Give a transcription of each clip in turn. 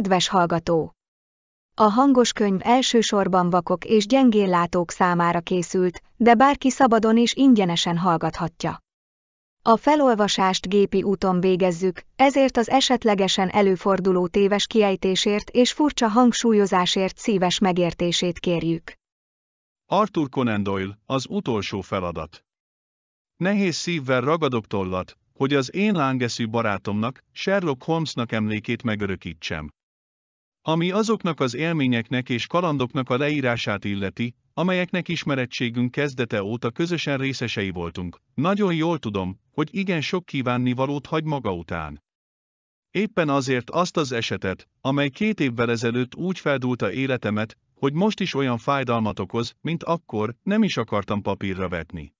Kedves hallgató! A hangos könyv elsősorban vakok és gyengéllátók számára készült, de bárki szabadon és ingyenesen hallgathatja. A felolvasást gépi úton végezzük, ezért az esetlegesen előforduló téves kiejtésért és furcsa hangsúlyozásért szíves megértését kérjük. Arthur Conan Doyle, az utolsó feladat. Nehéz szívvel ragadok tollat, hogy az én lángeszű barátomnak, Sherlock Holmesnak emlékét megörökítsem. Ami azoknak az élményeknek és kalandoknak a leírását illeti, amelyeknek ismerettségünk kezdete óta közösen részesei voltunk, nagyon jól tudom, hogy igen sok kívánnivalót hagy maga után. Éppen azért azt az esetet, amely két évvel ezelőtt úgy feldúlta életemet, hogy most is olyan fájdalmat okoz, mint akkor, nem is akartam papírra vetni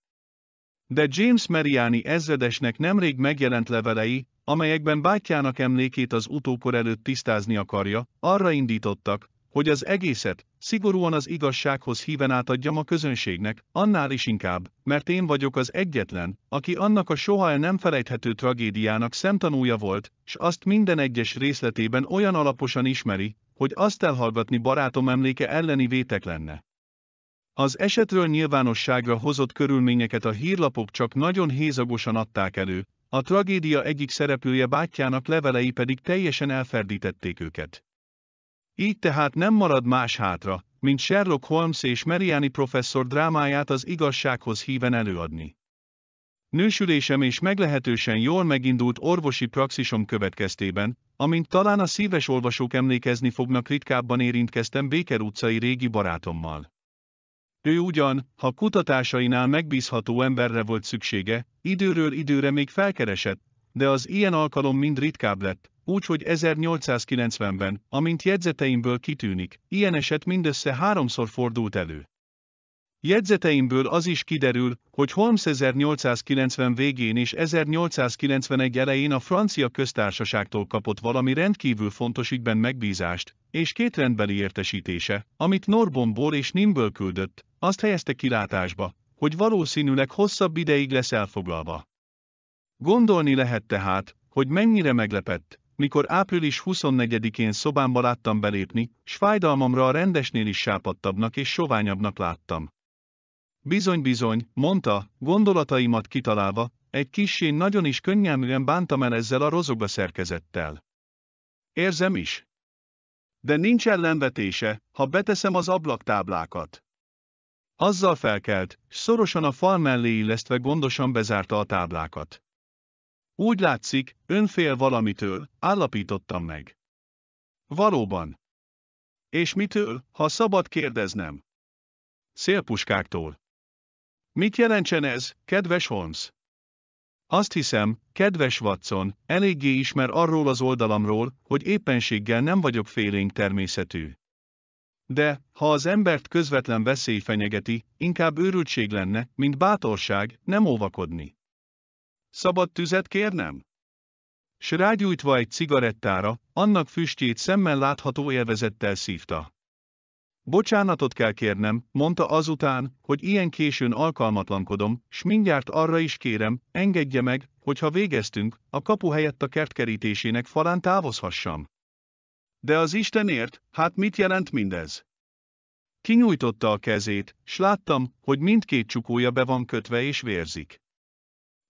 de James Meriani ezredesnek nemrég megjelent levelei, amelyekben bátyjának emlékét az utókor előtt tisztázni akarja, arra indítottak, hogy az egészet, szigorúan az igazsághoz híven átadjam a közönségnek, annál is inkább, mert én vagyok az egyetlen, aki annak a soha el nem felejthető tragédiának szemtanúja volt, s azt minden egyes részletében olyan alaposan ismeri, hogy azt elhallgatni barátom emléke elleni vétek lenne. Az esetről nyilvánosságra hozott körülményeket a hírlapok csak nagyon hézagosan adták elő, a tragédia egyik szereplője bátyjának levelei pedig teljesen elferdítették őket. Így tehát nem marad más hátra, mint Sherlock Holmes és Mariani professzor drámáját az igazsághoz híven előadni. Nősülésem és meglehetősen jól megindult orvosi praxisom következtében, amint talán a szíves olvasók emlékezni fognak ritkábban érintkeztem Béker utcai régi barátommal. Ő ugyan, ha kutatásainál megbízható emberre volt szüksége, időről időre még felkeresett, de az ilyen alkalom mind ritkább lett, úgyhogy 1890-ben, amint jegyzeteimből kitűnik, ilyen eset mindössze háromszor fordult elő. Jegyzeteimből az is kiderül, hogy Holmes 1890 végén és 1891 elején a francia köztársaságtól kapott valami rendkívül fontos ügyben megbízást, és két rendbeli értesítése, amit Norbonból és Nimből küldött, azt helyezte kilátásba, hogy valószínűleg hosszabb ideig lesz elfoglalva. Gondolni lehet tehát, hogy mennyire meglepett, mikor április 24-én szobámba láttam belépni, s fájdalmamra a rendesnél is sápadtabbnak és soványabbnak láttam. Bizony-bizony, mondta, gondolataimat kitalálva, egy kissé nagyon is könnyelműen bántam el ezzel a rozogba szerkezettel. Érzem is. De nincs ellenvetése, ha beteszem az ablaktáblákat. Azzal felkelt, szorosan a fal mellé illesztve gondosan bezárta a táblákat. Úgy látszik, önfél valamitől, állapítottam meg. Valóban. És mitől, ha szabad kérdeznem? Szélpuskáktól. Mit jelentsen ez, kedves Holmes? Azt hiszem, kedves Watson, eléggé ismer arról az oldalamról, hogy éppenséggel nem vagyok félénk természetű. De, ha az embert közvetlen veszély fenyegeti, inkább őrültség lenne, mint bátorság, nem óvakodni. Szabad tüzet kérnem? S rágyújtva egy cigarettára, annak füstjét szemmel látható élvezettel szívta. Bocsánatot kell kérnem, mondta azután, hogy ilyen későn alkalmatlankodom, s mindjárt arra is kérem, engedje meg, hogy ha végeztünk, a kapu helyett a kertkerítésének falán távozhassam. De az Istenért, hát mit jelent mindez? Kinyújtotta a kezét, s láttam, hogy mindkét csukója be van kötve és vérzik.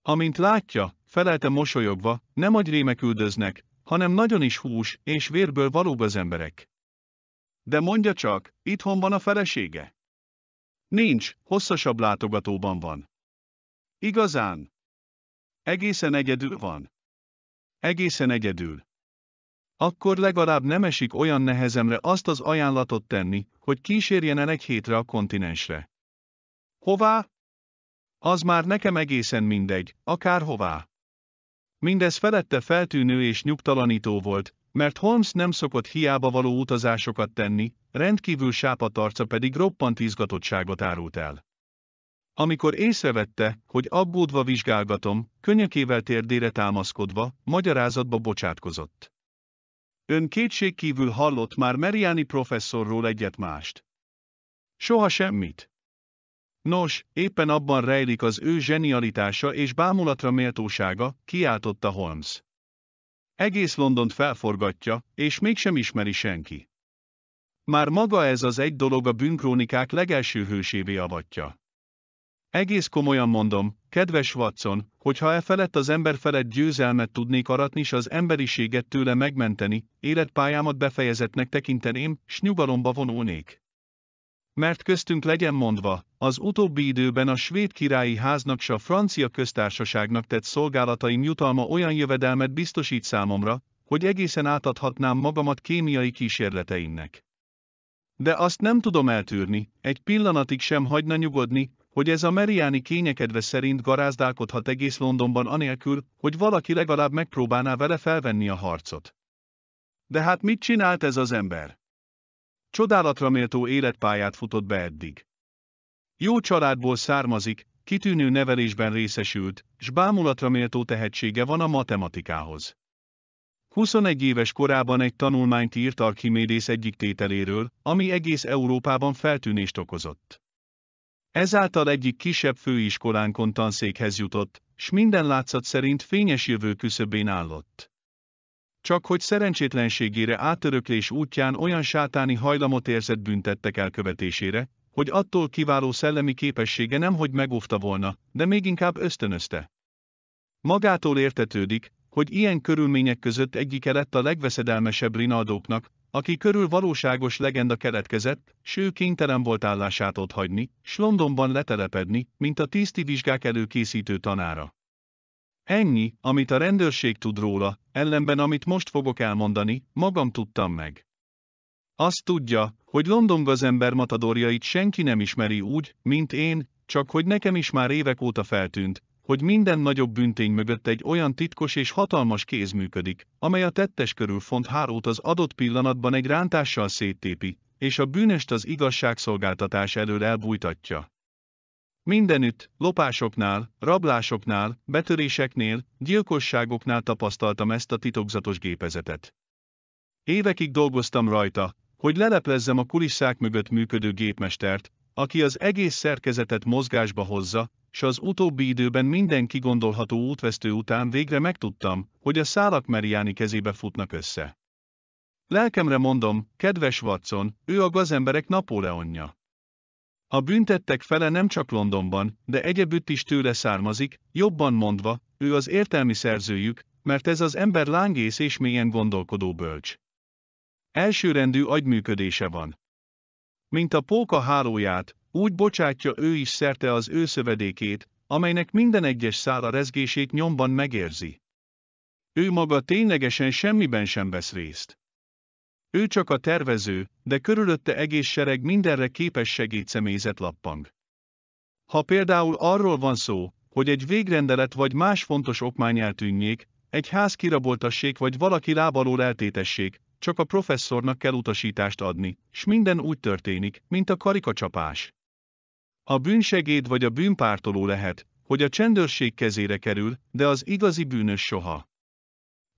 Amint látja, felelte mosolyogva, nem agyrémek üldöznek, hanem nagyon is hús és vérből valóbb az emberek. De mondja csak, itthon van a felesége? Nincs, hosszasabb látogatóban van. Igazán? Egészen egyedül van. Egészen egyedül. Akkor legalább nem esik olyan nehezemre azt az ajánlatot tenni, hogy kísérjen el egy hétre a kontinensre. Hová? Az már nekem egészen mindegy, akár hová. Mindez felette feltűnő és nyugtalanító volt, mert Holmes nem szokott hiába való utazásokat tenni, rendkívül sápat arca pedig roppant izgatottságot árult el. Amikor észrevette, hogy aggódva vizsgálgatom, könnyekével térdére támaszkodva, magyarázatba bocsátkozott. Ön kétség kívül hallott már Meriani professzorról egyet mást. Soha semmit. Nos, éppen abban rejlik az ő zsenialitása és bámulatra méltósága, kiáltotta Holmes. Egész Londont felforgatja, és mégsem ismeri senki. Már maga ez az egy dolog a bűnkrónikák legelső hősévé avatja. Egész komolyan mondom, kedves Watson, hogyha e felett az ember felett győzelmet tudnék aratni s az emberiséget tőle megmenteni, életpályámat befejezetnek tekinteném, s nyugalomba vonulnék. Mert köztünk legyen mondva, az utóbbi időben a svéd királyi háznak s a francia köztársaságnak tett szolgálataim jutalma olyan jövedelmet biztosít számomra, hogy egészen átadhatnám magamat kémiai kísérleteimnek. De azt nem tudom eltűrni, egy pillanatig sem hagyna nyugodni, hogy ez a meriáni kényekedve szerint garázdálkodhat egész Londonban anélkül, hogy valaki legalább megpróbálná vele felvenni a harcot. De hát mit csinált ez az ember? Csodálatra méltó életpályát futott be eddig. Jó családból származik, kitűnő nevelésben részesült, s bámulatra méltó tehetsége van a matematikához. 21 éves korában egy tanulmányt írt Archimédész egyik tételéről, ami egész Európában feltűnést okozott. Ezáltal egyik kisebb főiskolánkon tanszékhez jutott, s minden látszat szerint fényes jövő küszöbén állott. Csak hogy szerencsétlenségére átöröklés útján olyan sátáni hajlamot érzett büntettek elkövetésére, hogy attól kiváló szellemi képessége nem hogy megóvta volna, de még inkább ösztönözte. Magától értetődik, hogy ilyen körülmények között egyike lett a legveszedelmesebb Rinaldóknak, aki körül valóságos legenda keletkezett, s ő kénytelen volt állását otthagyni, s Londonban letelepedni, mint a tiszti vizsgák előkészítő tanára. Ennyi, amit a rendőrség tud róla, ellenben amit most fogok elmondani, magam tudtam meg. Azt tudja, hogy London gazember matadorjait senki nem ismeri úgy, mint én, csak hogy nekem is már évek óta feltűnt, hogy minden nagyobb büntény mögött egy olyan titkos és hatalmas kéz működik, amely a tettes körül font hárót az adott pillanatban egy rántással széttépi, és a bűnest az igazságszolgáltatás elől elbújtatja. Mindenütt, lopásoknál, rablásoknál, betöréseknél, gyilkosságoknál tapasztaltam ezt a titokzatos gépezetet. Évekig dolgoztam rajta, hogy leleplezzem a kulisszák mögött működő gépmestert, aki az egész szerkezetet mozgásba hozza, s az utóbbi időben minden kigondolható útvesztő után végre megtudtam, hogy a szálak Meriáni kezébe futnak össze. Lelkemre mondom, kedves Watson, ő a gazemberek Napóleonja. A büntettek fele nem csak Londonban, de egyebütt is tőle származik, jobban mondva, ő az értelmi szerzőjük, mert ez az ember lángész és mélyen gondolkodó bölcs. Elsőrendű agyműködése van. Mint a póka hálóját, úgy bocsátja ő is szerte az ő szövedékét, amelynek minden egyes szára rezgését nyomban megérzi. Ő maga ténylegesen semmiben sem vesz részt. Ő csak a tervező, de körülötte egész sereg mindenre képes segédszemélyzet lappang. Ha például arról van szó, hogy egy végrendelet vagy más fontos okmány eltűnjék, egy ház kiraboltassék vagy valaki lábalól eltétessék, csak a professzornak kell utasítást adni, s minden úgy történik, mint a karikacsapás. A bűnsegéd vagy a bűnpártoló lehet, hogy a csendőrség kezére kerül, de az igazi bűnös soha.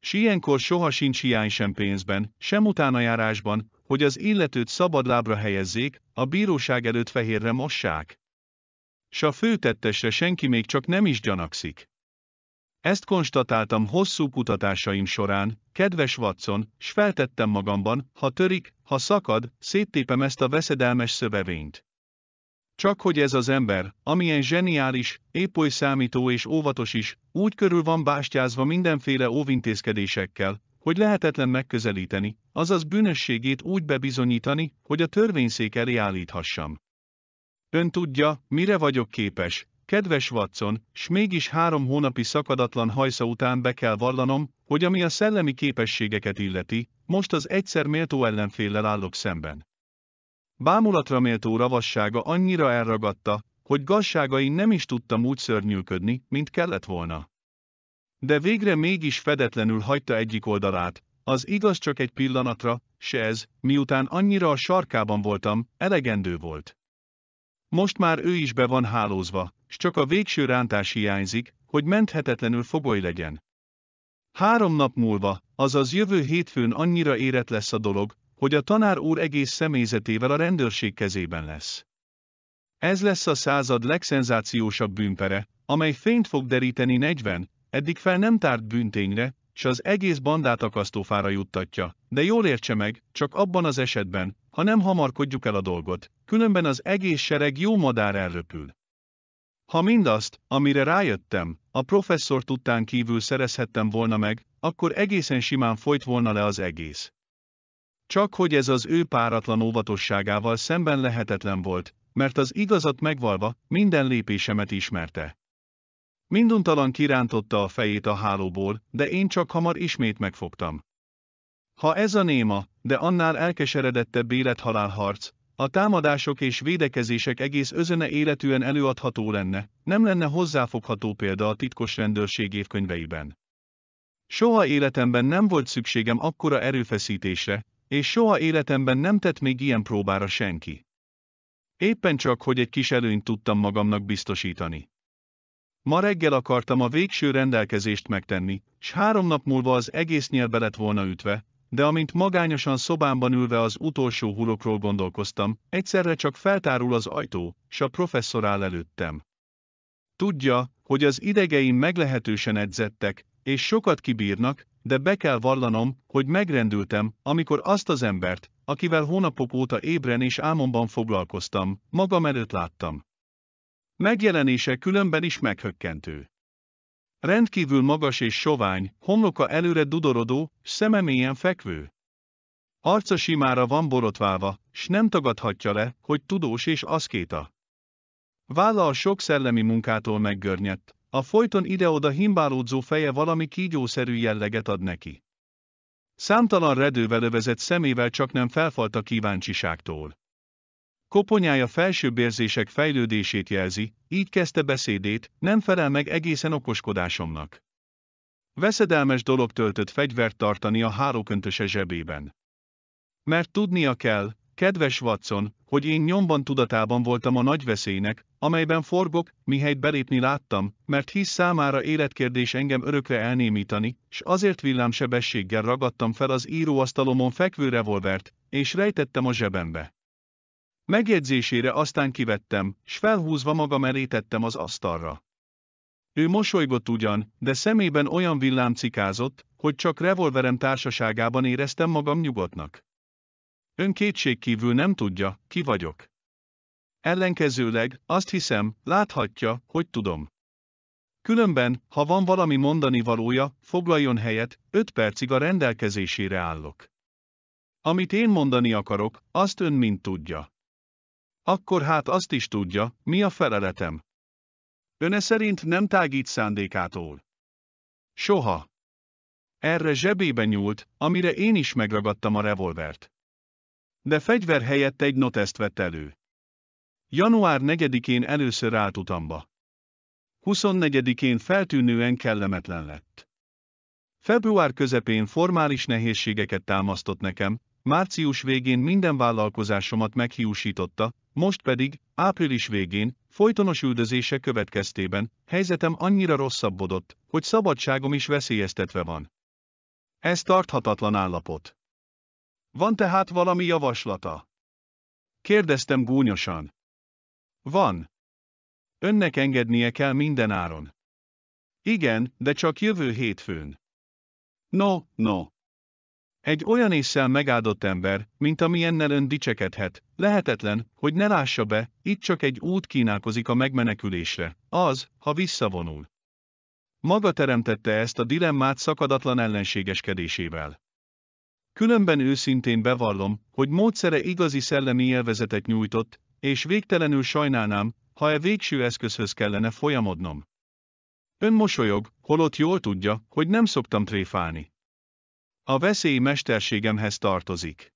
S ilyenkor soha sincs hiány sem pénzben, sem utánajárásban, hogy az illetőt szabadlábra helyezzék, a bíróság előtt fehérre mossák. S a főtettesre senki még csak nem is gyanakszik. Ezt konstatáltam hosszú kutatásaim során, kedves Watson, s feltettem magamban, ha törik, ha szakad, széttépem ezt a veszedelmes szövevényt. Csak hogy ez az ember, amilyen zseniális, épp oly számító és óvatos is, úgy körül van bástyázva mindenféle óvintézkedésekkel, hogy lehetetlen megközelíteni, azaz bűnösségét úgy bebizonyítani, hogy a törvényszék elé állíthassam. Ön tudja, mire vagyok képes, kedves Watson, s mégis három hónapi szakadatlan hajsza után be kell vallanom, hogy ami a szellemi képességeket illeti, most az egyszer méltó ellenféllel állok szemben. Bámulatra méltó ravassága annyira elragadta, hogy gazságai nem is tudtam úgy szörnyűködni, mint kellett volna. De végre mégis fedetlenül hagyta egyik oldalát, az igaz csak egy pillanatra, se ez, miután annyira a sarkában voltam, elegendő volt. Most már ő is be van hálózva, s csak a végső rántás hiányzik, hogy menthetetlenül fogoly legyen. Három nap múlva, azaz jövő hétfőn annyira érett lesz a dolog, hogy a tanár úr egész személyzetével a rendőrség kezében lesz. Ez lesz a század legszenzációsabb bűnpere, amely fényt fog deríteni 40, eddig fel nem tárt bűntényre, s az egész bandát akasztófára juttatja, de jól értse meg, csak abban az esetben, ha nem hamarkodjuk el a dolgot, különben az egész sereg jó madár elröpül. Ha mindazt, amire rájöttem, a professzor tudtán kívül szerezhettem volna meg, akkor egészen simán folyt volna le az egész. Csak hogy ez az ő páratlan óvatosságával szemben lehetetlen volt, mert az igazat megvalva, minden lépésemet ismerte. Minduntalan kirántotta a fejét a hálóból, de én csak hamar ismét megfogtam. Ha ez a néma, de annál elkeseredettebb élethalálharc, a támadások és védekezések egész özene életűen előadható lenne, nem lenne hozzáfogható példa a titkos rendőrség évkönyveiben. Soha életemben nem volt szükségem akkora erőfeszítésre, és soha életemben nem tett még ilyen próbára senki. Éppen csak, hogy egy kis előnyt tudtam magamnak biztosítani. Ma reggel akartam a végső rendelkezést megtenni, s három nap múlva az egész nyelbe lett volna ütve, de amint magányosan szobámban ülve az utolsó hulokról gondolkoztam, egyszerre csak feltárul az ajtó, s a professzor áll előttem. Tudja, hogy az idegeim meglehetősen edzettek, és sokat kibírnak, de be kell vallanom, hogy megrendültem, amikor azt az embert, akivel hónapok óta ébren és álmomban foglalkoztam, magam előtt láttam. Megjelenése különben is meghökkentő. Rendkívül magas és sovány, homloka előre dudorodó, szeme mélyen fekvő. Arca simára van borotválva, s nem tagadhatja le, hogy tudós és aszkéta. Válla a sok szellemi munkától meggörnyedt, a folyton ide-oda himbálódzó feje valami kígyószerű jelleget ad neki. Számtalan redővel övezett szemével csak nem felfalt a kíváncsiságtól. Koponyája felsőbb érzések fejlődését jelzi, így kezdte beszédét, nem felel meg egészen okoskodásomnak. Veszedelmes dolog töltött fegyvert tartani a háróköntöse zsebében. Mert tudnia kell, Kedves Watson, hogy én nyomban tudatában voltam a nagy veszélynek, amelyben forgok, mihelyt belépni láttam, mert hisz számára életkérdés engem örökre elnémítani, s azért villámsebességgel ragadtam fel az íróasztalomon fekvő revolvert, és rejtettem a zsebembe. Megjegyzésére aztán kivettem, s felhúzva magam elétettem az asztalra. Ő mosolygott ugyan, de szemében olyan villám cikázott, hogy csak revolverem társaságában éreztem magam nyugodtnak. Ön kívül nem tudja, ki vagyok. Ellenkezőleg, azt hiszem, láthatja, hogy tudom. Különben, ha van valami mondani valója, foglaljon helyet, öt percig a rendelkezésére állok. Amit én mondani akarok, azt ön mind tudja. Akkor hát azt is tudja, mi a feleletem. Öne szerint nem tágít szándékától. Soha. Erre zsebébe nyúlt, amire én is megragadtam a revolvert. De fegyver helyett egy noteszt vett elő. Január 4-én először állt utamba. 24-én feltűnően kellemetlen lett. Február közepén formális nehézségeket támasztott nekem, március végén minden vállalkozásomat meghiúsította, most pedig, április végén, folytonos üldözése következtében, helyzetem annyira rosszabbodott, hogy szabadságom is veszélyeztetve van. Ez tarthatatlan állapot. Van tehát valami javaslata? Kérdeztem gúnyosan. Van. Önnek engednie kell minden áron. Igen, de csak jövő hétfőn. No, no. Egy olyan ésszel megáldott ember, mint amilyennel ön dicsekedhet, lehetetlen, hogy ne lássa be, itt csak egy út kínálkozik a megmenekülésre, az, ha visszavonul. Maga teremtette ezt a dilemmát szakadatlan ellenségeskedésével. Különben őszintén bevallom, hogy módszere igazi szellemi élvezetet nyújtott, és végtelenül sajnálnám, ha e végső eszközhöz kellene folyamodnom. Ön mosolyog, holott jól tudja, hogy nem szoktam tréfálni. A veszély mesterségemhez tartozik.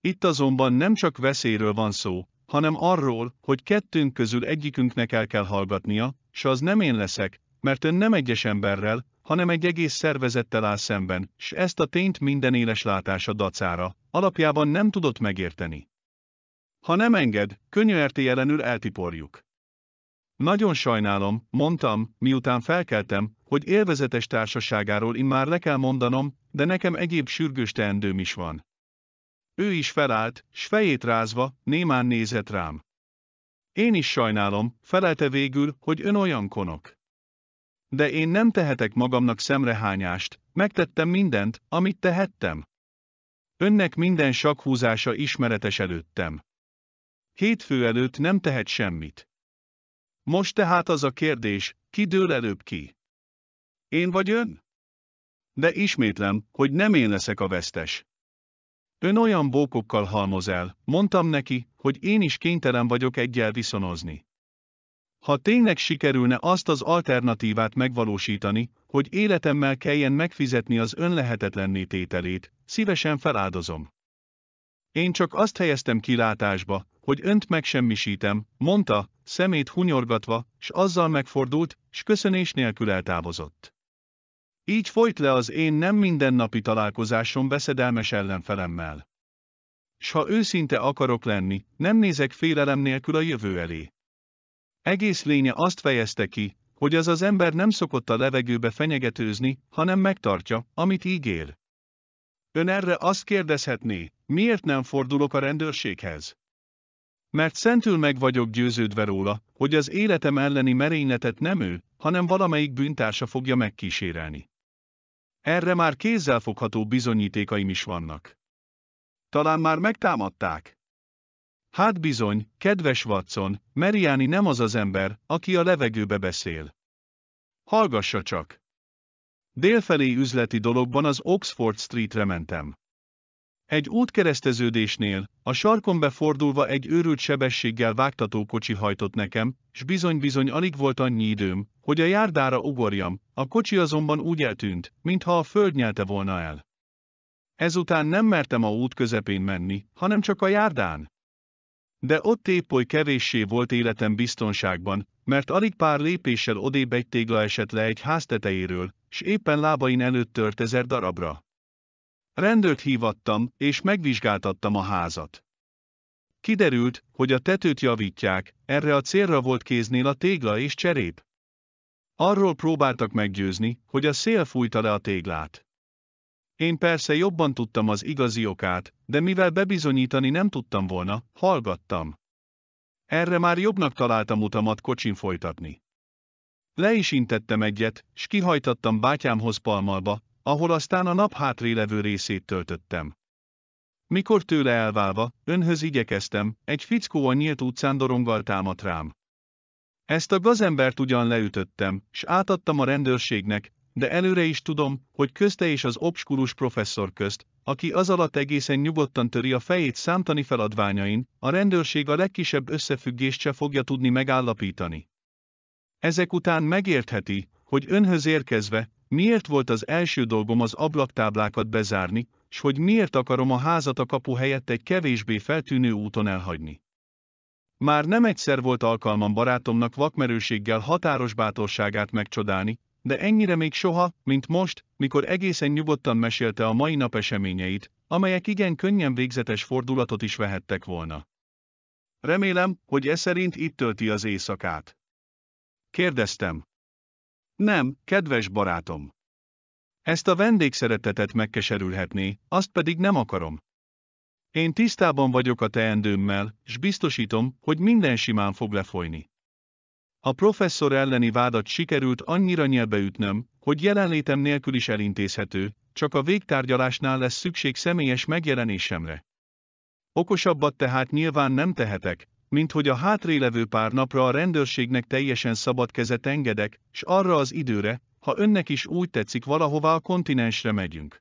Itt azonban nem csak veszélyről van szó, hanem arról, hogy kettőnk közül egyikünknek el kell hallgatnia, s az nem én leszek, mert ön nem egyes emberrel, hanem egy egész szervezettel áll szemben, s ezt a tényt minden éles látása dacára, alapjában nem tudott megérteni. Ha nem enged, könnyű ertéjelenül eltiporjuk. Nagyon sajnálom, mondtam, miután felkeltem, hogy élvezetes társaságáról immár le kell mondanom, de nekem egyéb sürgős teendőm is van. Ő is felállt, s fejét rázva, némán nézett rám. Én is sajnálom, felelte végül, hogy ön olyan konok de én nem tehetek magamnak szemrehányást, megtettem mindent, amit tehettem. Önnek minden sakhúzása ismeretes előttem. Hétfő előtt nem tehet semmit. Most tehát az a kérdés, ki dől előbb ki? Én vagy ön? De ismétlem, hogy nem én leszek a vesztes. Ön olyan bókokkal halmoz el, mondtam neki, hogy én is kénytelen vagyok egyel viszonozni. Ha tényleg sikerülne azt az alternatívát megvalósítani, hogy életemmel kelljen megfizetni az önlehetetlenné tételét, szívesen feláldozom. Én csak azt helyeztem kilátásba, hogy önt megsemmisítem, mondta, szemét hunyorgatva, s azzal megfordult, s köszönés nélkül eltávozott. Így folyt le az én nem mindennapi találkozásom veszedelmes ellenfelemmel. S ha őszinte akarok lenni, nem nézek félelem nélkül a jövő elé. Egész lénye azt fejezte ki, hogy az az ember nem szokott a levegőbe fenyegetőzni, hanem megtartja, amit ígér. Ön erre azt kérdezhetné, miért nem fordulok a rendőrséghez? Mert szentül meg vagyok győződve róla, hogy az életem elleni merényletet nem ő, hanem valamelyik bűntársa fogja megkísérelni. Erre már kézzelfogható bizonyítékaim is vannak. Talán már megtámadták. Hát bizony, kedves Watson, Meriani nem az az ember, aki a levegőbe beszél. Hallgassa csak! Délfelé üzleti dologban az Oxford Streetre mentem. Egy útkereszteződésnél, a sarkon befordulva egy őrült sebességgel vágtató kocsi hajtott nekem, s bizony-bizony alig volt annyi időm, hogy a járdára ugorjam, a kocsi azonban úgy eltűnt, mintha a föld nyelte volna el. Ezután nem mertem a út közepén menni, hanem csak a járdán. De ott épp oly kevéssé volt életem biztonságban, mert alig pár lépéssel odébb egy tégla esett le egy ház tetejéről, s éppen lábain előtt tört ezer darabra. Rendőrt hívattam, és megvizsgáltattam a házat. Kiderült, hogy a tetőt javítják, erre a célra volt kéznél a tégla és cserép. Arról próbáltak meggyőzni, hogy a szél fújta le a téglát. Én persze jobban tudtam az igazi okát, de mivel bebizonyítani nem tudtam volna, hallgattam. Erre már jobbnak találtam utamat kocsin folytatni. Le is intettem egyet, s kihajtattam bátyámhoz palmalba, ahol aztán a nap levő részét töltöttem. Mikor tőle elválva, önhöz igyekeztem, egy fickó a nyílt utcán doronggal támadt rám. Ezt a gazembert ugyan leütöttem, s átadtam a rendőrségnek, de előre is tudom, hogy közte és az obskurus professzor közt, aki az alatt egészen nyugodtan töri a fejét számtani feladványain, a rendőrség a legkisebb összefüggést se fogja tudni megállapítani. Ezek után megértheti, hogy önhöz érkezve, miért volt az első dolgom az ablaktáblákat bezárni, s hogy miért akarom a házat a kapu helyett egy kevésbé feltűnő úton elhagyni. Már nem egyszer volt alkalmam barátomnak vakmerőséggel határos bátorságát megcsodálni, de ennyire még soha, mint most, mikor egészen nyugodtan mesélte a mai nap eseményeit, amelyek igen könnyen végzetes fordulatot is vehettek volna. Remélem, hogy ez szerint itt tölti az éjszakát. Kérdeztem. Nem, kedves barátom. Ezt a vendégszeretetet megkeserülhetné, azt pedig nem akarom. Én tisztában vagyok a teendőmmel, s biztosítom, hogy minden simán fog lefolyni. A professzor elleni vádat sikerült annyira nyelbe ütnöm, hogy jelenlétem nélkül is elintézhető, csak a végtárgyalásnál lesz szükség személyes megjelenésemre. Okosabbat tehát nyilván nem tehetek, mint hogy a hátrélevő pár napra a rendőrségnek teljesen szabad kezet engedek, s arra az időre, ha önnek is úgy tetszik valahova a kontinensre megyünk.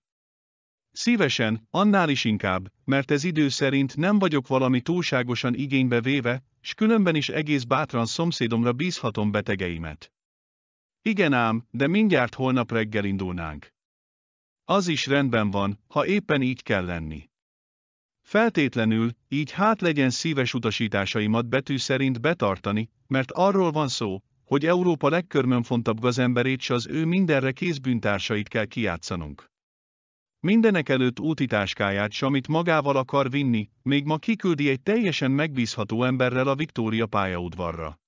Szívesen, annál is inkább, mert ez idő szerint nem vagyok valami túlságosan igénybe véve, s különben is egész bátran szomszédomra bízhatom betegeimet. Igen ám, de mindjárt holnap reggel indulnánk. Az is rendben van, ha éppen így kell lenni. Feltétlenül, így hát legyen szíves utasításaimat betű szerint betartani, mert arról van szó, hogy Európa legkörmönfontabb gazemberét s az ő mindenre kézbűntársait kell kiátszanunk. Mindenek előtt útitáskáját s amit magával akar vinni, még ma kiküldi egy teljesen megbízható emberrel a Viktória pályaudvarra.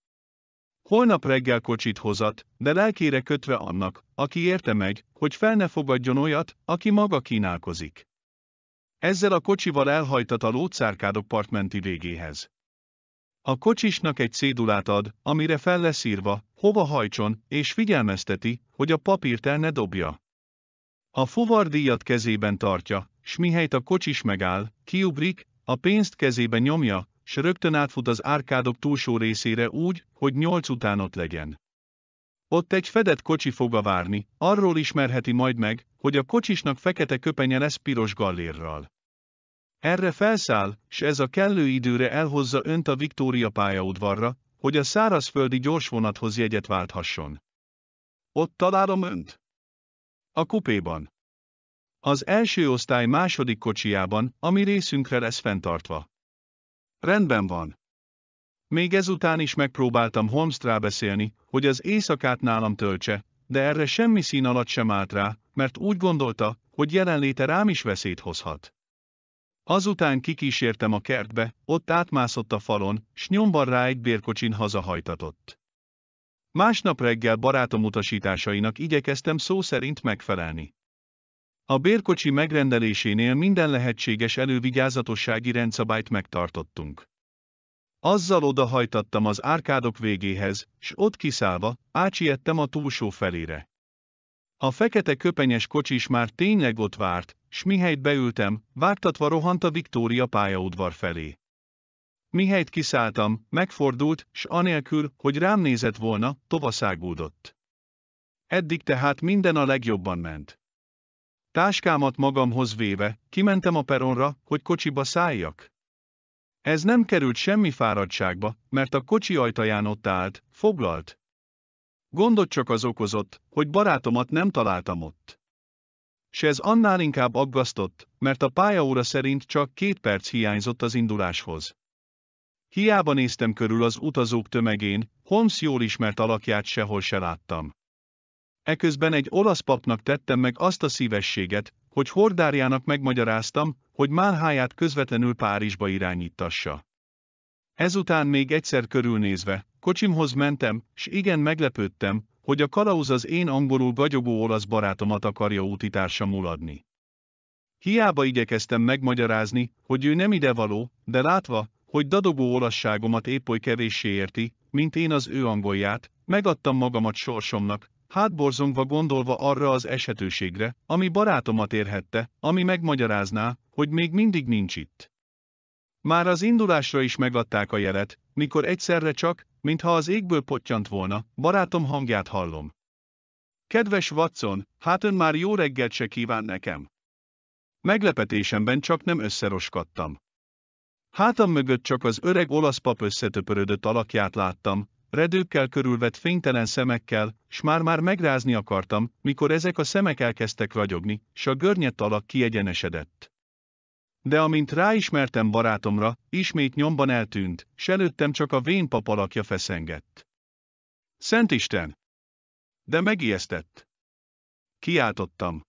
Holnap reggel kocsit hozat, de lelkére kötve annak, aki érte megy, hogy fel ne fogadjon olyat, aki maga kínálkozik. Ezzel a kocsival elhajtat a lótszárkádok partmenti végéhez. A kocsisnak egy cédulát ad, amire fel lesz írva, hova hajtson, és figyelmezteti, hogy a papírt el ne dobja. A fuvardíjat kezében tartja, s mihelyt a kocsis megáll, kiugrik, a pénzt kezébe nyomja, s rögtön átfut az árkádok túlsó részére úgy, hogy nyolc után ott legyen. Ott egy fedett kocsi fog várni, arról ismerheti majd meg, hogy a kocsisnak fekete köpenye lesz piros gallérral. Erre felszáll, s ez a kellő időre elhozza önt a Viktória pályaudvarra, hogy a szárazföldi gyorsvonathoz jegyet válthasson. Ott találom önt. A kupéban. Az első osztály második kocsiában, ami részünkre lesz fenntartva. Rendben van. Még ezután is megpróbáltam Holmes beszélni, hogy az éjszakát nálam töltse, de erre semmi szín alatt sem állt rá, mert úgy gondolta, hogy jelenléte rám is veszélyt hozhat. Azután kikísértem a kertbe, ott átmászott a falon, s nyomban rá egy bérkocsin hazahajtatott. Másnap reggel barátom utasításainak igyekeztem szó szerint megfelelni. A bérkocsi megrendelésénél minden lehetséges elővigyázatossági rendszabályt megtartottunk. Azzal odahajtattam az árkádok végéhez, s ott kiszállva, átsiettem a túlsó felére. A fekete köpenyes kocsis már tényleg ott várt, s mihelyt beültem, vágtatva rohant a Viktória pályaudvar felé. Mihelyt kiszálltam, megfordult, s anélkül, hogy rám nézett volna, tovaszágúdott. Eddig tehát minden a legjobban ment. Táskámat magamhoz véve, kimentem a peronra, hogy kocsiba szálljak. Ez nem került semmi fáradtságba, mert a kocsi ajtaján ott állt, foglalt. Gondot csak az okozott, hogy barátomat nem találtam ott. S ez annál inkább aggasztott, mert a pályaóra szerint csak két perc hiányzott az induláshoz. Hiába néztem körül az utazók tömegén, Holmes jól ismert alakját sehol se láttam. Eközben egy olasz papnak tettem meg azt a szívességet, hogy hordárjának megmagyaráztam, hogy málháját közvetlenül Párizsba irányítassa. Ezután még egyszer körülnézve, kocsimhoz mentem, s igen meglepődtem, hogy a kalauz az én angolul gagyogó olasz barátomat akarja útitársa muladni. Hiába igyekeztem megmagyarázni, hogy ő nem idevaló, de látva, hogy dadogó olasságomat épp oly kevéssé érti, mint én az ő angolját, megadtam magamat sorsomnak, hátborzongva gondolva arra az esetőségre, ami barátomat érhette, ami megmagyarázná, hogy még mindig nincs itt. Már az indulásra is megadták a jelet, mikor egyszerre csak, mintha az égből potyant volna, barátom hangját hallom. Kedves Watson, hát ön már jó reggelt se kíván nekem. Meglepetésemben csak nem összeroskattam. Hátam mögött csak az öreg olasz pap összetöpörödött alakját láttam, redőkkel körülvett fénytelen szemekkel, s már-már megrázni akartam, mikor ezek a szemek elkezdtek ragyogni, s a görnyet alak kiegyenesedett. De amint ráismertem barátomra, ismét nyomban eltűnt, s előttem csak a vén pap alakja feszengett. Szent Isten! De megijesztett. Kiáltottam.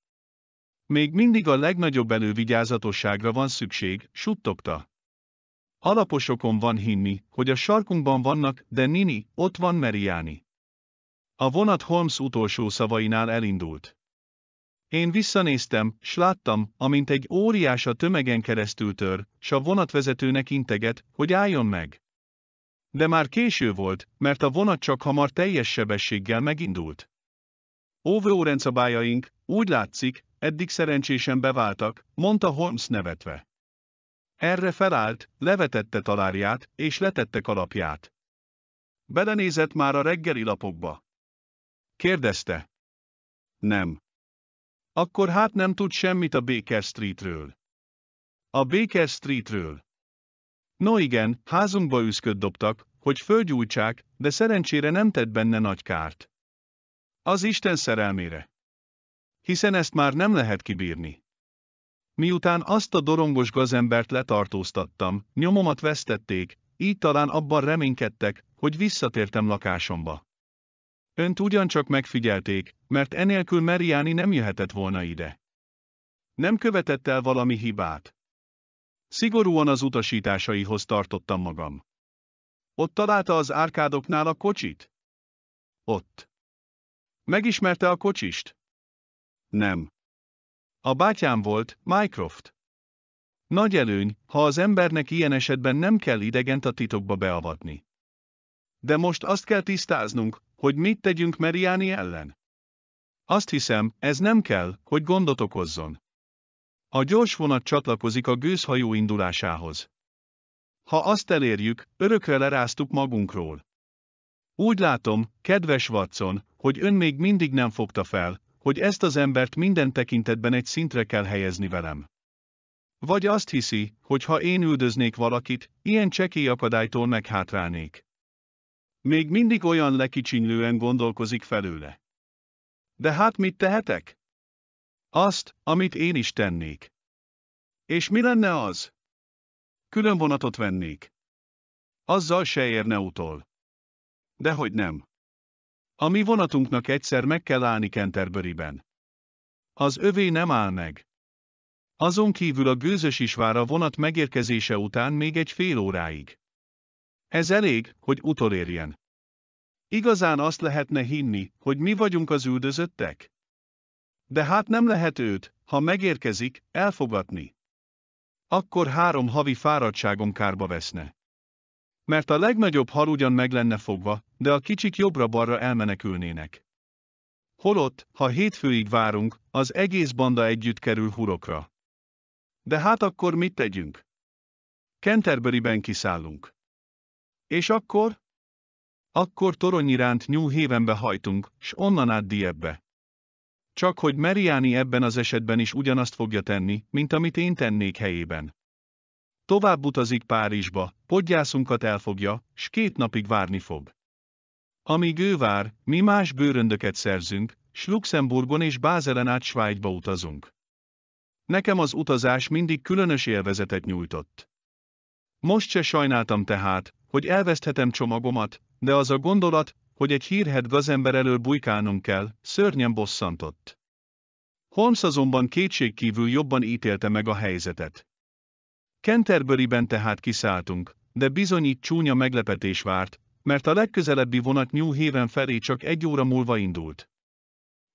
Még mindig a legnagyobb elővigyázatosságra van szükség, suttogta. Alaposokon van hinni, hogy a sarkunkban vannak, de Nini, ott van Meriáni. A vonat Holmes utolsó szavainál elindult. Én visszanéztem, s láttam, amint egy óriás a tömegen keresztül tör, s a vonatvezetőnek integet, hogy álljon meg. De már késő volt, mert a vonat csak hamar teljes sebességgel megindult. rendszabályaink, úgy látszik, eddig szerencsésen beváltak, mondta Holmes nevetve. Erre felállt, levetette talárját, és letette kalapját. Belenézett már a reggeli lapokba. Kérdezte. Nem. Akkor hát nem tud semmit a Baker Streetről. A Baker Streetről. No igen, házunkba üszköd dobtak, hogy földgyújtsák, de szerencsére nem tett benne nagy kárt. Az Isten szerelmére. Hiszen ezt már nem lehet kibírni. Miután azt a dorongos gazembert letartóztattam, nyomomat vesztették, így talán abban reménykedtek, hogy visszatértem lakásomba. Önt ugyancsak megfigyelték, mert enélkül Meriáni nem jöhetett volna ide. Nem követett el valami hibát. Szigorúan az utasításaihoz tartottam magam. Ott találta az árkádoknál a kocsit? Ott. Megismerte a kocsist? Nem. A bátyám volt, Mycroft. Nagy előny, ha az embernek ilyen esetben nem kell idegent a titokba beavatni. De most azt kell tisztáznunk, hogy mit tegyünk Meriani ellen. Azt hiszem, ez nem kell, hogy gondot okozzon. A gyors vonat csatlakozik a gőzhajó indulásához. Ha azt elérjük, örökre leráztuk magunkról. Úgy látom, kedves Watson, hogy ön még mindig nem fogta fel, hogy ezt az embert minden tekintetben egy szintre kell helyezni velem. Vagy azt hiszi, hogy ha én üldöznék valakit, ilyen csekély akadálytól meghátrálnék. Még mindig olyan lekicsinlően gondolkozik felőle. De hát mit tehetek? Azt, amit én is tennék. És mi lenne az? Külön vonatot vennék. Azzal se érne utol. Dehogy nem. A mi vonatunknak egyszer meg kell állni Canterbury-ben. Az övé nem áll meg. Azon kívül a gőzös is vár a vonat megérkezése után még egy fél óráig. Ez elég, hogy utolérjen. Igazán azt lehetne hinni, hogy mi vagyunk az üldözöttek? De hát nem lehet őt, ha megérkezik, elfogadni. Akkor három havi fáradtságom kárba veszne. Mert a legnagyobb hal ugyan meg lenne fogva, de a kicsik jobbra-balra elmenekülnének. Holott, ha hétfőig várunk, az egész banda együtt kerül hurokra. De hát akkor mit tegyünk? Canterbury-ben kiszállunk. És akkor? Akkor toronyiránt New Havenbe hajtunk, s onnan át Diebbe. Csak hogy Meriani ebben az esetben is ugyanazt fogja tenni, mint amit én tennék helyében. Tovább utazik Párizsba, podgyászunkat elfogja, s két napig várni fog. Amíg ő vár, mi más bőröndöket szerzünk, s Luxemburgon és Bázelen át Svájcba utazunk. Nekem az utazás mindig különös élvezetet nyújtott. Most se sajnáltam tehát, hogy elveszthetem csomagomat, de az a gondolat, hogy egy hírhet gazember elől bujkálnom kell, szörnyen bosszantott. Holmes azonban kétségkívül jobban ítélte meg a helyzetet. Canterbury-ben tehát kiszálltunk, de bizony itt csúnya meglepetés várt, mert a legközelebbi vonat New Haven felé csak egy óra múlva indult.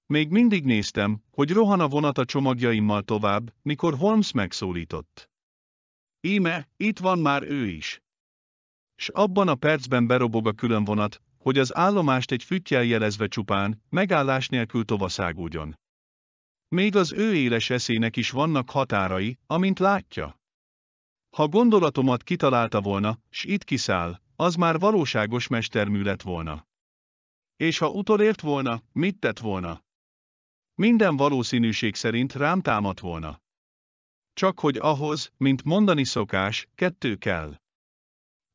Még mindig néztem, hogy rohan a vonat a csomagjaimmal tovább, mikor Holmes megszólított. Íme, itt van már ő is. S abban a percben berobog a külön vonat, hogy az állomást egy füttyel jelezve csupán, megállás nélkül tovaszágódjon. Még az ő éles eszének is vannak határai, amint látja. Ha gondolatomat kitalálta volna, s itt kiszáll, az már valóságos mestermű lett volna. És ha utolért volna, mit tett volna? Minden valószínűség szerint rám támadt volna. Csak hogy ahhoz, mint mondani szokás, kettő kell.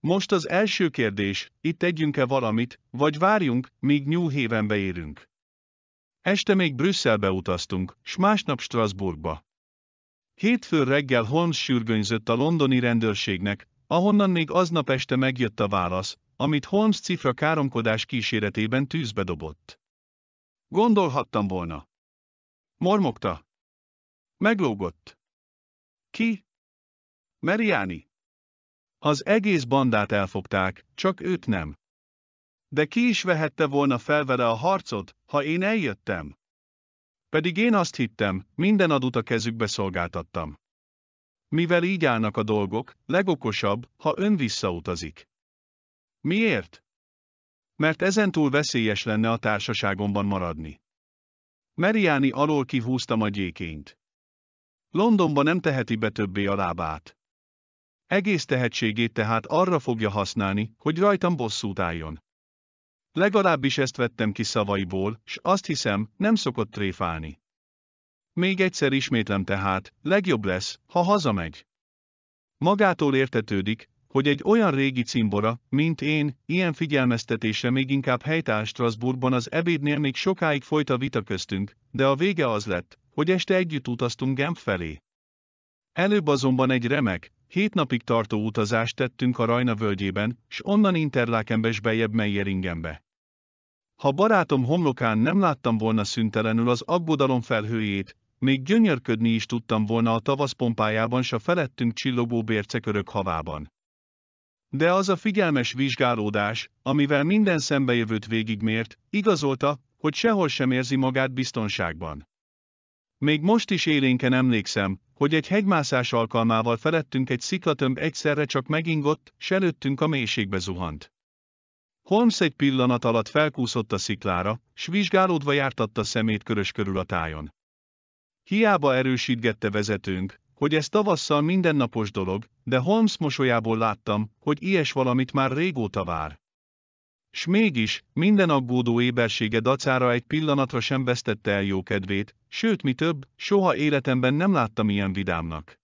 Most az első kérdés, itt tegyünk-e valamit, vagy várjunk, míg New Haven beérünk? Este még Brüsszelbe utaztunk, s másnap Strasbourgba. Hétfő reggel Holmes sürgönyzött a londoni rendőrségnek, ahonnan még aznap este megjött a válasz, amit Holmes cifra káromkodás kíséretében tűzbe dobott. Gondolhattam volna. Mormogta. Meglógott. Ki? Meriáni. Az egész bandát elfogták, csak őt nem. De ki is vehette volna fel vele a harcot, ha én eljöttem? Pedig én azt hittem, minden adut a kezükbe szolgáltattam. Mivel így állnak a dolgok, legokosabb, ha ön visszautazik. Miért? Mert ezentúl veszélyes lenne a társaságomban maradni. Meriáni alól kihúztam a gyékényt. Londonba nem teheti be többé a lábát. Egész tehetségét tehát arra fogja használni, hogy rajtam bosszút álljon. Legalábbis ezt vettem ki szavaiból, s azt hiszem, nem szokott tréfálni. Még egyszer ismétlem tehát, legjobb lesz, ha hazamegy. Magától értetődik, hogy egy olyan régi cimbora, mint én, ilyen figyelmeztetése még inkább helytáll Strasbourgban az ebédnél még sokáig folyt a vita köztünk, de a vége az lett, hogy este együtt utaztunk Genf felé. Előbb azonban egy remek, Hét napig tartó utazást tettünk a Rajna völgyében, s onnan Interlákenbes bejebb Meyeringenbe. Ha barátom homlokán nem láttam volna szüntelenül az aggodalom felhőjét, még gyönyörködni is tudtam volna a tavasz pompájában s a felettünk csillogó bércekörök havában. De az a figyelmes vizsgálódás, amivel minden szembejövőt végigmért, igazolta, hogy sehol sem érzi magát biztonságban. Még most is élénken emlékszem, hogy egy hegymászás alkalmával felettünk egy sziklatömb egyszerre csak megingott, s előttünk a mélységbe zuhant. Holmes egy pillanat alatt felkúszott a sziklára, s vizsgálódva jártatta szemét körös körül a tájon. Hiába erősítgette vezetőnk, hogy ez tavasszal mindennapos dolog, de Holmes mosolyából láttam, hogy ilyes valamit már régóta vár. S mégis, minden aggódó ébersége dacára egy pillanatra sem vesztette el kedvét, sőt mi több, soha életemben nem láttam ilyen vidámnak.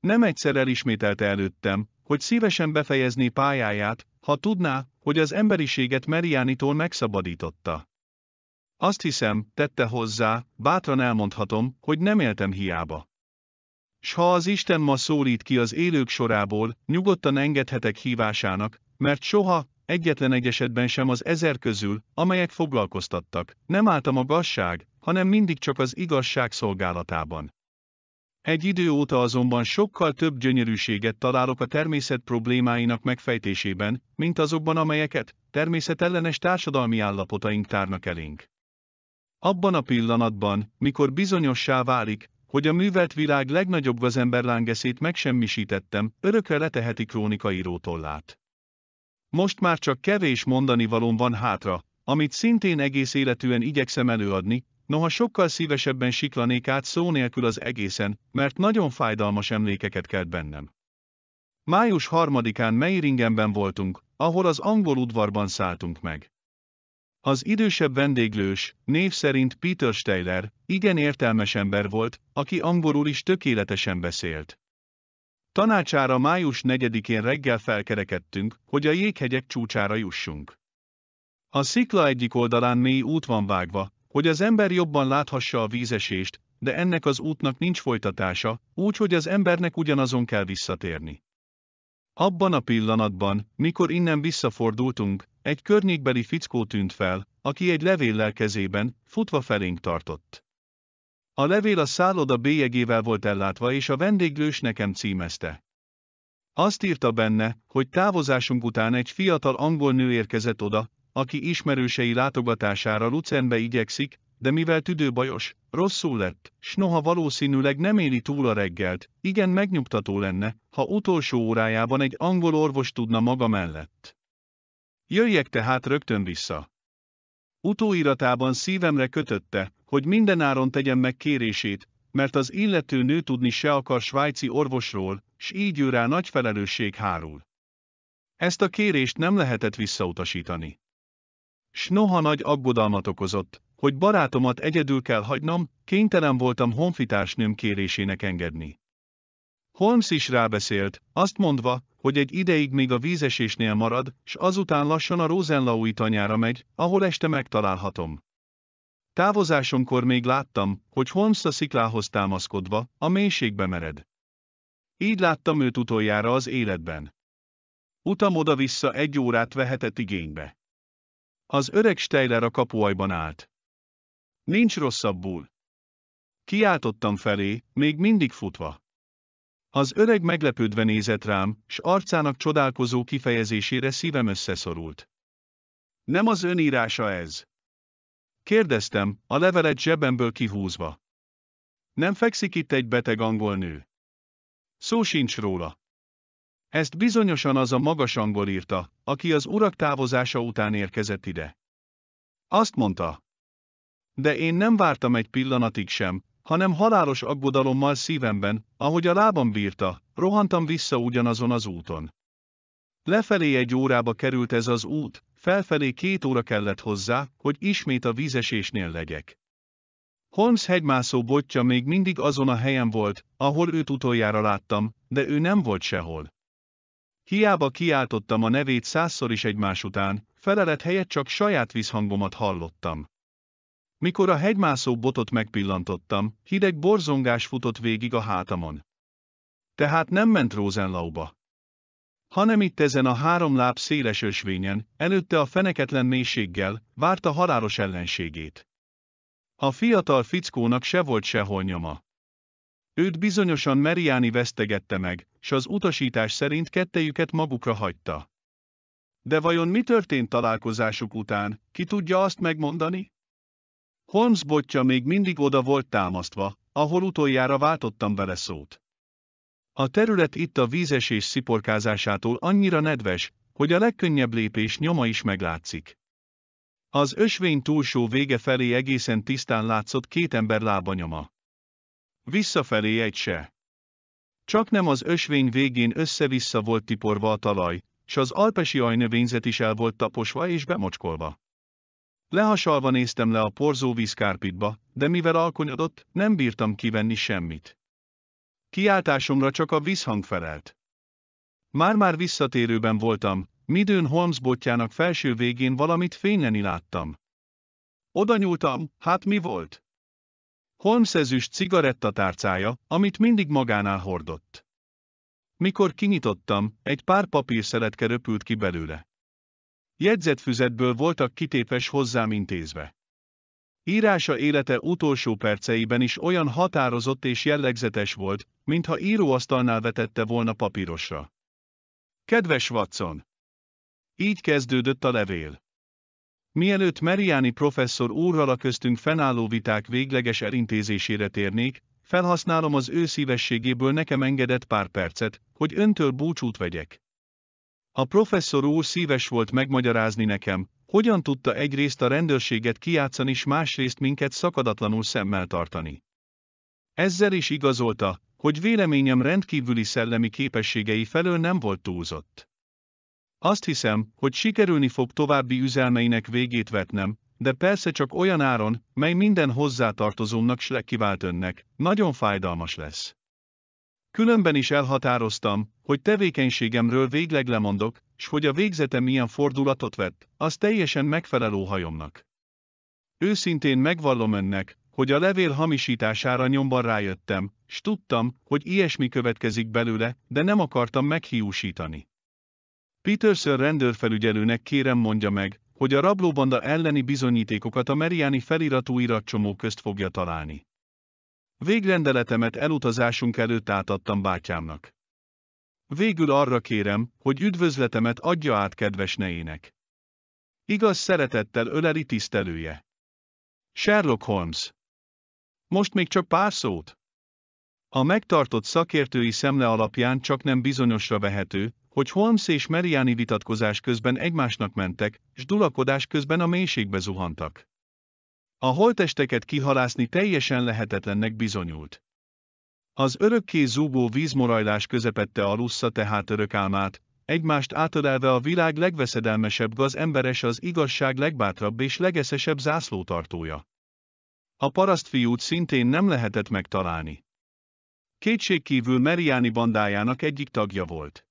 Nem egyszer elismételte előttem, hogy szívesen befejezné pályáját, ha tudná, hogy az emberiséget Meriánitól megszabadította. Azt hiszem, tette hozzá, bátran elmondhatom, hogy nem éltem hiába. S ha az Isten ma szólít ki az élők sorából, nyugodtan engedhetek hívásának, mert soha, egyetlen egy esetben sem az ezer közül, amelyek foglalkoztattak, nem álltam a gazság, hanem mindig csak az igazság szolgálatában. Egy idő óta azonban sokkal több gyönyörűséget találok a természet problémáinak megfejtésében, mint azokban, amelyeket természetellenes társadalmi állapotaink tárnak elénk. Abban a pillanatban, mikor bizonyossá válik, hogy a művelt világ legnagyobb gazemberlángeszét megsemmisítettem, örökre leteheti krónika írótollát. Most már csak kevés mondani valóm van hátra, amit szintén egész életűen igyekszem előadni, noha sokkal szívesebben siklanék át szó nélkül az egészen, mert nagyon fájdalmas emlékeket kelt bennem. Május harmadikán Meiringenben voltunk, ahol az angol udvarban szálltunk meg. Az idősebb vendéglős, név szerint Peter Steiler, igen értelmes ember volt, aki angolul is tökéletesen beszélt. Tanácsára május 4-én reggel felkerekedtünk, hogy a jéghegyek csúcsára jussunk. A szikla egyik oldalán mély út van vágva, hogy az ember jobban láthassa a vízesést, de ennek az útnak nincs folytatása, úgy, hogy az embernek ugyanazon kell visszatérni. Abban a pillanatban, mikor innen visszafordultunk, egy környékbeli fickó tűnt fel, aki egy levéllel kezében, futva felénk tartott. A levél a szálloda bélyegével volt ellátva és a vendéglős nekem címezte. Azt írta benne, hogy távozásunk után egy fiatal angol nő érkezett oda, aki ismerősei látogatására Lucenbe igyekszik, de mivel tüdőbajos, rosszul lett, s noha valószínűleg nem éli túl a reggelt, igen megnyugtató lenne, ha utolsó órájában egy angol orvos tudna maga mellett. Jöjjek tehát rögtön vissza. Utóiratában szívemre kötötte, hogy mindenáron tegyem meg kérését, mert az illető nő tudni se akar svájci orvosról, s így ő rá nagy felelősség hárul. Ezt a kérést nem lehetett visszautasítani. S noha nagy aggodalmat okozott, hogy barátomat egyedül kell hagynom, kénytelen voltam honfitársnőm kérésének engedni. Holmes is rábeszélt, azt mondva, hogy egy ideig még a vízesésnél marad, s azután lassan a Rosenlaui tanyára megy, ahol este megtalálhatom. Távozásomkor még láttam, hogy Holmes a sziklához támaszkodva, a mélységbe mered. Így láttam őt utoljára az életben. Utam oda-vissza egy órát vehetett igénybe. Az öreg Steiler a kapuajban állt. Nincs rosszabbul. Kiáltottam felé, még mindig futva. Az öreg meglepődve nézett rám, s arcának csodálkozó kifejezésére szívem összeszorult. Nem az önírása ez? Kérdeztem, a levelet zsebemből kihúzva. Nem fekszik itt egy beteg angol nő. Szó sincs róla. Ezt bizonyosan az a magas angol írta, aki az urak távozása után érkezett ide. Azt mondta. De én nem vártam egy pillanatig sem, hanem halálos aggodalommal szívemben, ahogy a lábam bírta, rohantam vissza ugyanazon az úton. Lefelé egy órába került ez az út, felfelé két óra kellett hozzá, hogy ismét a vízesésnél legyek. Holmes hegymászó botja még mindig azon a helyen volt, ahol őt utoljára láttam, de ő nem volt sehol. Hiába kiáltottam a nevét százszor is egymás után, felelet helyett csak saját vízhangomat hallottam. Mikor a hegymászó botot megpillantottam, hideg borzongás futott végig a hátamon. Tehát nem ment Rosenlauba. Hanem itt ezen a három láb széles ösvényen, előtte a feneketlen mélységgel, várta halálos ellenségét. A fiatal fickónak se volt sehol nyoma. Őt bizonyosan Meriáni vesztegette meg, s az utasítás szerint kettejüket magukra hagyta. De vajon mi történt találkozásuk után, ki tudja azt megmondani? Holmes botja még mindig oda volt támasztva, ahol utoljára váltottam vele szót. A terület itt a vízesés sziporkázásától annyira nedves, hogy a legkönnyebb lépés nyoma is meglátszik. Az ösvény túlsó vége felé egészen tisztán látszott két ember lábanyoma. Visszafelé egy se. Csak nem az ösvény végén össze-vissza volt tiporva a talaj, s az alpesi ajnövényzet is el volt taposva és bemocskolva. Lehasalva néztem le a porzó vízkárpitba, de mivel alkonyodott, nem bírtam kivenni semmit. Kiáltásomra csak a vízhang felelt. Már-már visszatérőben voltam, midőn Holmes botjának felső végén valamit fényleni láttam. Oda nyúltam, hát mi volt? Holmes ezüst cigarettatárcája, amit mindig magánál hordott. Mikor kinyitottam, egy pár szeletke röpült ki belőle. Jegyzetfüzetből voltak kitépes hozzám intézve. Írása élete utolsó perceiben is olyan határozott és jellegzetes volt, mintha íróasztalnál vetette volna papírosra. Kedves Watson! Így kezdődött a levél. Mielőtt Meriani professzor úrral a köztünk fennálló viták végleges elintézésére térnék, felhasználom az ő szívességéből nekem engedett pár percet, hogy öntől búcsút vegyek. A professzor úr szíves volt megmagyarázni nekem, hogyan tudta egyrészt a rendőrséget kiátszani és másrészt minket szakadatlanul szemmel tartani. Ezzel is igazolta, hogy véleményem rendkívüli szellemi képességei felől nem volt túlzott. Azt hiszem, hogy sikerülni fog további üzelmeinek végét vetnem, de persze csak olyan áron, mely minden hozzátartozónak s legkivált önnek, nagyon fájdalmas lesz. Különben is elhatároztam, hogy tevékenységemről végleg lemondok, s hogy a végzete milyen fordulatot vett, az teljesen megfelelő hajomnak. Őszintén megvallom önnek, hogy a levél hamisítására nyomban rájöttem, s tudtam, hogy ilyesmi következik belőle, de nem akartam meghiúsítani. Peterson rendőrfelügyelőnek kérem mondja meg, hogy a rablóbanda elleni bizonyítékokat a Meriani feliratú iratcsomó közt fogja találni. Végrendeletemet elutazásunk előtt átadtam bátyámnak. Végül arra kérem, hogy üdvözletemet adja át kedves nejének. Igaz szeretettel öleli tisztelője. Sherlock Holmes. Most még csak pár szót. A megtartott szakértői szemle alapján csak nem bizonyosra vehető, hogy Holmes és Meriani vitatkozás közben egymásnak mentek, s dulakodás közben a mélységbe zuhantak. A holtesteket kihalászni teljesen lehetetlennek bizonyult. Az örökké zúgó vízmorajlás közepette alussza tehát örök álmát, egymást átadálva a világ legveszedelmesebb gazemberes az igazság legbátrabb és legeszesebb zászlótartója. A parasztfiút szintén nem lehetett megtalálni. Kétségkívül Meriáni bandájának egyik tagja volt.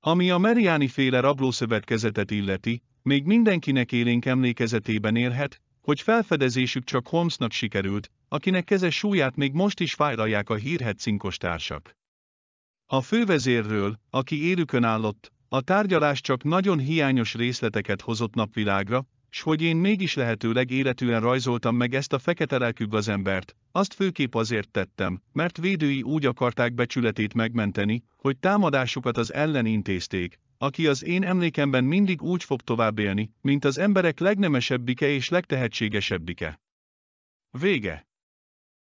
Ami a Meriáni féle rablószövetkezetet illeti, még mindenkinek élénk emlékezetében érhet, hogy felfedezésük csak Holmesnak sikerült, akinek keze súlyát még most is fájlalják a hírhet cinkos társak. A fővezérről, aki élükön állott, a tárgyalás csak nagyon hiányos részleteket hozott napvilágra, s hogy én mégis lehetőleg életűen rajzoltam meg ezt a fekete lelkű gazembert, azt főképp azért tettem, mert védői úgy akarták becsületét megmenteni, hogy támadásukat az ellen intézték, aki az én emlékemben mindig úgy fog tovább élni, mint az emberek legnemesebbike és legtehetségesebbike. Vége